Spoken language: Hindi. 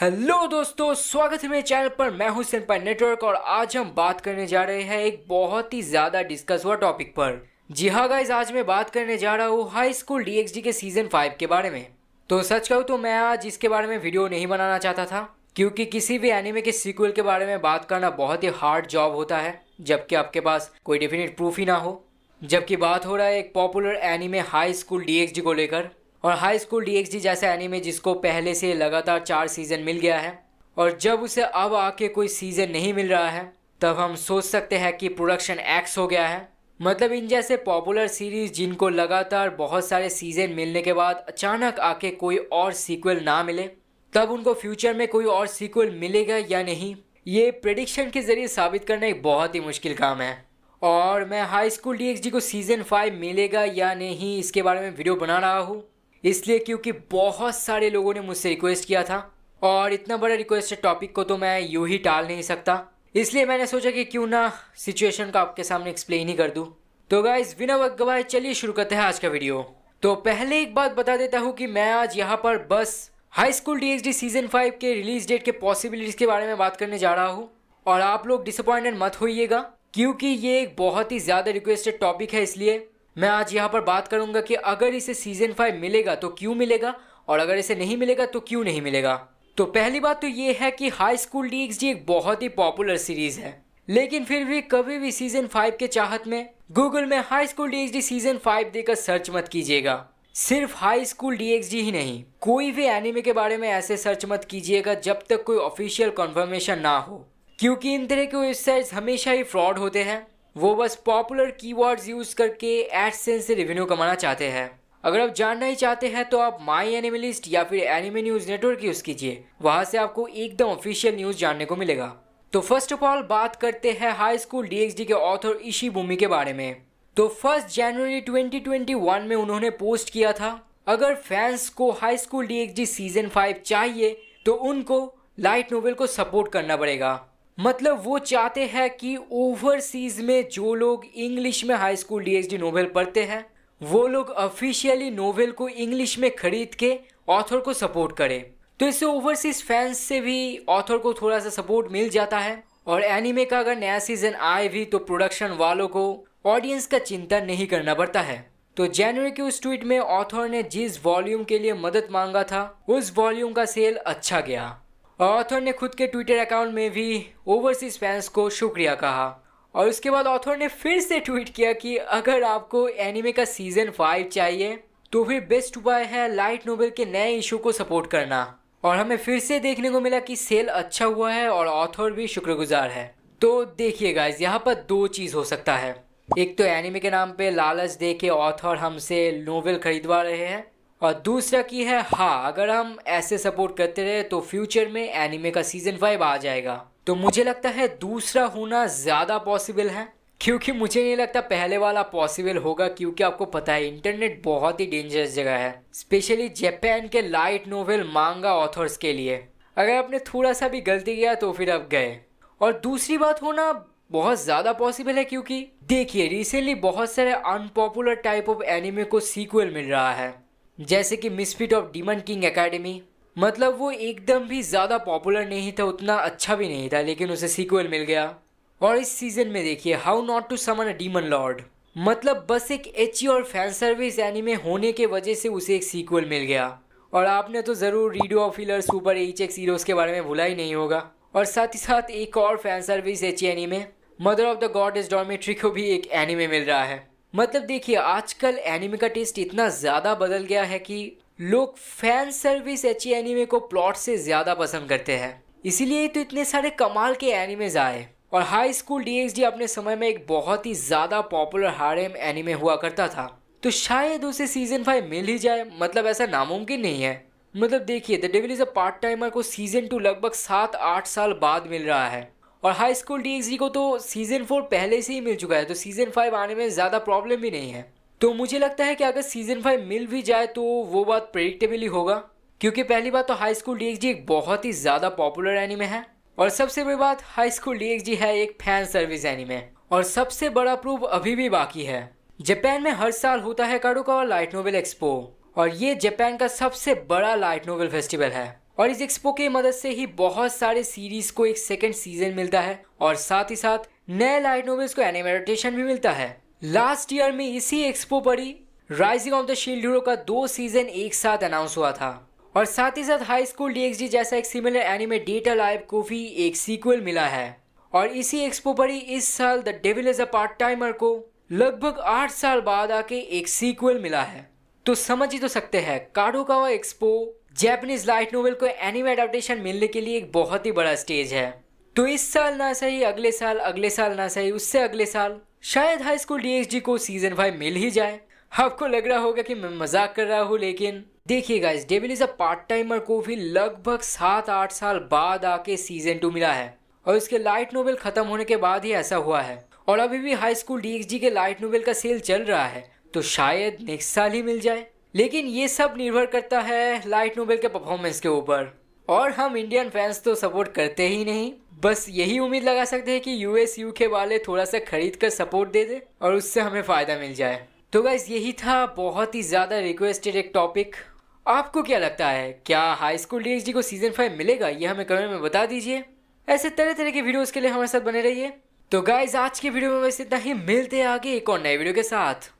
हेलो दोस्तों स्वागत है मेरे चैनल पर मैं हूं सिंपा नेटवर्क और आज हम बात करने जा रहे हैं एक बहुत ही ज़्यादा डिस्कस हुआ टॉपिक पर जी हाँ गाइज आज मैं बात करने जा रहा हूँ हाई स्कूल डीएक्सडी के सीज़न फाइव के बारे में तो सच कहूँ तो मैं आज इसके बारे में वीडियो नहीं बनाना चाहता था क्योंकि किसी भी एनिमे के सीक्वल के बारे में बात करना बहुत ही हार्ड जॉब होता है जबकि आपके पास कोई डेफिनेट प्रूफ ही ना हो जबकि बात हो रहा है एक popular anime high school DxD को लेकर और हाई स्कूल डी जैसा एनिमे जिसको पहले से लगातार चार सीज़न मिल गया है और जब उसे अब आके कोई सीज़न नहीं मिल रहा है तब हम सोच सकते हैं कि प्रोडक्शन एक्स हो गया है मतलब इन जैसे पॉपुलर सीरीज़ जिनको लगातार बहुत सारे सीज़न मिलने के बाद अचानक आके कोई और सीक्वल ना मिले तब उनको फ्यूचर में कोई और सीक्वल मिलेगा या नहीं ये प्रडिक्शन के ज़रिए साबित करना एक बहुत ही मुश्किल काम है और मैं हाई स्कूल डी को सीज़न फाइव मिलेगा या नहीं इसके बारे में वीडियो बना रहा हूँ इसलिए क्योंकि बहुत सारे लोगों ने मुझसे रिक्वेस्ट किया था और इतना बड़ा रिक्वेस्ट टॉपिक को तो मैं यूँ ही टाल नहीं सकता इसलिए मैंने सोचा कि क्यों ना सिचुएशन को आपके सामने एक्सप्लेन ही कर दूँ तो गाइज बिना वक्त गवाए चलिए शुरू करते हैं आज का वीडियो तो पहले एक बात बता देता हूँ कि मैं आज यहाँ पर बस high school D season five के रिलीज डेट के पॉसिबिलिटीज के बारे में बात करने जा रहा हूँ और आप लोग डिसअपॉइंटेड मत होइएगा क्योंकि ये एक बहुत ही ज़्यादा रिक्वेस्टेड टॉपिक है इसलिए मैं आज यहाँ पर बात करूँगा कि अगर इसे सीज़न फाइव मिलेगा तो क्यों मिलेगा और अगर इसे नहीं मिलेगा तो क्यों नहीं मिलेगा तो पहली बात तो ये है कि हाई स्कूल डी एक बहुत ही पॉपुलर सीरीज़ है लेकिन फिर भी कभी भी सीज़न फाइव के चाहत में गूगल में high school D D season five देकर सर्च मत कीजिएगा सिर्फ हाई स्कूल डी डी ही नहीं कोई भी एनिमे के बारे में ऐसे सर्च मत कीजिएगा जब तक कोई ऑफिशियल कंफर्मेशन ना हो क्योंकि इन तरह के वेबसाइट्स हमेशा ही फ्रॉड होते हैं वो बस पॉपुलर कीवर्ड्स यूज़ करके एडसेंस से रेवेन्यू कमाना चाहते हैं अगर आप जानना ही चाहते हैं तो आप माई एनिमलिस्ट या फिर एनिमे न्यूज़ नेटवर्क यूज़ कीजिए वहां से आपको एकदम ऑफिशियल न्यूज़ जानने को मिलेगा तो फर्स्ट ऑफ ऑल बात करते हैं हाई स्कूल डीएक्सडी के ऑथर ईशी भूमि के बारे में तो फर्स्ट जनवरी 2021 में उन्होंने पोस्ट किया था अगर फैंस को high school DxD season five चाहिए तो उनको लाइट नोवेल को सपोर्ट करना पड़ेगा मतलब वो चाहते हैं कि ओवरसीज में जो लोग इंग्लिश में हाई स्कूल डी नोवेल पढ़ते हैं वो लोग ऑफिशियली नोवेल को इंग्लिश में खरीद के ऑथर को सपोर्ट करें तो इससे ओवरसीज फैंस से भी ऑथर को थोड़ा सा सपोर्ट मिल जाता है और एनिमे का अगर नया सीजन आए भी तो प्रोडक्शन वालों को ऑडियंस का चिंता नहीं करना पड़ता है तो जनवरी के उस ट्वीट में ऑथर ने जिस वॉल्यूम के लिए मदद मांगा था उस वॉल्यूम का सेल अच्छा गया ऑथर ने खुद के ट्विटर अकाउंट में भी ओवरसीज फैंस को शुक्रिया कहा और उसके बाद ऑथर ने फिर से ट्वीट किया कि अगर आपको एनिमे का सीजन फाइव चाहिए तो फिर बेस्ट उपाय है लाइट नोबेल के नए इशू को सपोर्ट करना और हमें फिर से देखने को मिला कि सेल अच्छा हुआ है और ऑथर भी शुक्रगुजार है तो देखिए गाइज यहाँ पर दो चीज़ हो सकता है एक तो एनिमे के नाम पे लालच दे के ऑथर हमसे नोवेल खरीदवा रहे हैं और दूसरा की है हाँ अगर हम ऐसे सपोर्ट करते रहे तो फ्यूचर में एनिमे का सीजन फाइव आ जाएगा तो मुझे लगता है दूसरा होना ज़्यादा पॉसिबल है क्योंकि मुझे नहीं लगता पहले वाला पॉसिबल होगा क्योंकि आपको पता है इंटरनेट बहुत ही डेंजरस जगह है स्पेशली जापान के लाइट नोवेल मांगा ऑथर्स के लिए अगर आपने थोड़ा सा भी गलती किया तो फिर आप गए और दूसरी बात होना बहुत ज़्यादा पॉसिबल है क्योंकि देखिए रिसेंटली बहुत सारे अनपॉपुलर टाइप ऑफ एनिमे को सीक्वल मिल रहा है जैसे कि misfit of demon king academy मतलब वो एकदम भी ज़्यादा पॉपुलर नहीं था उतना अच्छा भी नहीं था लेकिन उसे सीक्वल मिल गया और इस सीज़न में देखिए how not to summon a demon lord मतलब बस एक एच और फैन सर्विस एनिमे होने के वजह से उसे एक सीक्वल मिल गया और आपने तो ज़रूर redo of healer super H X heroes के बारे में भुला ही नहीं होगा और साथ ही साथ एक और fan service H anime mother of the god is dormitory को भी एक एनिमे मिल रहा है मतलब देखिए आजकल एनिमे का टेस्ट इतना ज़्यादा बदल गया है कि लोग फैन सर्विस एच एनिमे को प्लॉट से ज़्यादा पसंद करते हैं इसीलिए तो इतने सारे कमाल के एनिमेज आए और हाई स्कूल डी अपने समय में एक बहुत ही ज़्यादा पॉपुलर हारेम एनिमे हुआ करता था तो शायद उसे सीजन फाइव मिल ही जाए मतलब ऐसा नामुमकिन नहीं है मतलब देखिए the devil is a part timer को सीजन टू लगभग सात आठ साल बाद मिल रहा है और हाई स्कूल डी को तो सीज़न फोर पहले से ही मिल चुका है तो सीज़न फाइव आने में ज़्यादा प्रॉब्लम भी नहीं है तो मुझे लगता है कि अगर सीज़न फाइव मिल भी जाए तो वो बात प्रेडिक्टेबली होगा क्योंकि पहली बात तो हाई स्कूल डी एक बहुत ही ज़्यादा पॉपुलर एनिमे है और सबसे बड़ी बात हाई स्कूल डी है एक फैन सर्विस एनिमे और सबसे बड़ा प्रूफ अभी भी बाकी है जापान में हर साल होता है काडोकावा लाइट नोवेल एक्सपो और ये जापान का सबसे बड़ा लाइट नोवेल फेस्टिवल है और इस एक्सपो की मदद से ही बहुत सारे सीरीज को एक सेकेंड सीजन मिलता है और साथ ही साथ नए लाइट नोवेल्स को एनिमेटेशन भी मिलता है लास्ट ईयर में इसी एक्सपो पर ही rising of the shield hero का दो सीजन एक साथ अनाउंस हुआ था और साथ ही साथ हाई स्कूल डी जैसा एक सिमिलर एनिमे डेटा लाइव को भी एक सीक्वल मिला है और इसी एक्सपो पर ही इस साल the devil is a part timer को लगभग आठ साल बाद आके एक सीक्वल मिला है तो समझ ही तो सकते हैं Kadokawa expo Japanese light novel को एनिमे अडेप्टेशन मिलने के लिए एक बहुत ही बड़ा स्टेज है तो इस साल ना सही अगले साल अगले साल ना सही उससे अगले साल शायद हाई स्कूल डी को सीजन फाइव मिल ही जाए आपको लग रहा होगा कि मैं मजाक कर रहा हूँ लेकिन देखिए इस devil is a part timer को भी लगभग सात आठ साल बाद आके सीजन टू मिला है और इसके लाइट नोवेल खत्म होने के बाद ही ऐसा हुआ है और अभी भी हाई स्कूल डी के लाइट नोवेल का सेल चल रहा है तो शायद नेक्स्ट साल ही मिल जाए लेकिन ये सब निर्भर करता है लाइट नोबेल के परफॉर्मेंस के ऊपर और हम इंडियन फैंस तो सपोर्ट करते ही नहीं बस यही उम्मीद लगा सकते हैं कि यूएस यूके वाले थोड़ा सा खरीद कर सपोर्ट दे दे और उससे हमें फ़ायदा मिल जाए तो गाइज यही था बहुत ही ज़्यादा रिक्वेस्टेड एक टॉपिक आपको क्या लगता है क्या हाई स्कूल डी को सीज़न फाइव मिलेगा ये हमें कमेंट में बता दीजिए ऐसे तरह तरह के वीडियो के लिए हमारे साथ बने रहिए तो गाइज आज के वीडियो में बस इतना ही मिलते हैं आगे एक और नए वीडियो के साथ